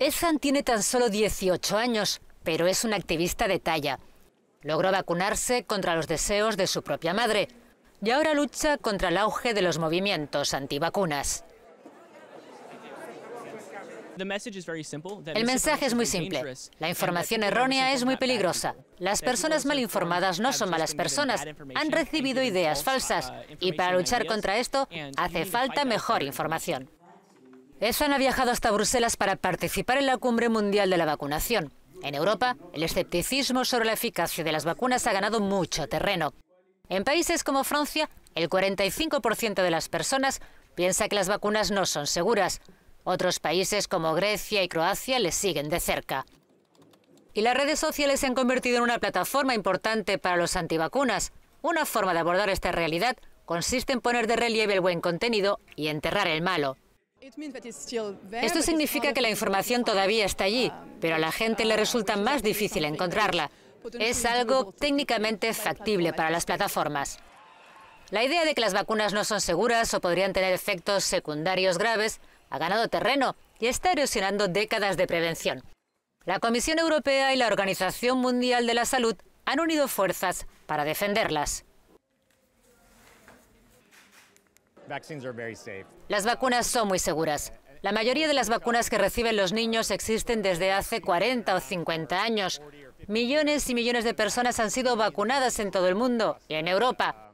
Ethan tiene tan solo 18 años, pero es un activista de talla. Logró vacunarse contra los deseos de su propia madre y ahora lucha contra el auge de los movimientos antivacunas. El mensaje es muy simple. La información errónea es muy peligrosa. Las personas mal informadas no son malas personas. Han recibido ideas falsas. Uh, y para luchar contra esto hace falta mejor información. ESAN ha viajado hasta Bruselas para participar en la cumbre mundial de la vacunación. En Europa, el escepticismo sobre la eficacia de las vacunas ha ganado mucho terreno. En países como Francia, el 45% de las personas piensa que las vacunas no son seguras. Otros países como Grecia y Croacia les siguen de cerca. Y las redes sociales se han convertido en una plataforma importante para los antivacunas. Una forma de abordar esta realidad consiste en poner de relieve el buen contenido y enterrar el malo. Esto significa que la información todavía está allí, pero a la gente le resulta más difícil encontrarla. Es algo técnicamente factible para las plataformas. La idea de que las vacunas no son seguras o podrían tener efectos secundarios graves ha ganado terreno y está erosionando décadas de prevención. La Comisión Europea y la Organización Mundial de la Salud han unido fuerzas para defenderlas. Las vacunas son muy seguras. La mayoría de las vacunas que reciben los niños existen desde hace 40 o 50 años. Millones y millones de personas han sido vacunadas en todo el mundo y en Europa.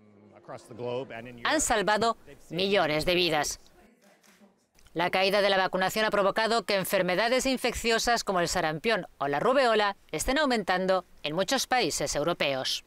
Han salvado millones de vidas. La caída de la vacunación ha provocado que enfermedades infecciosas como el sarampión o la rubeola estén aumentando en muchos países europeos.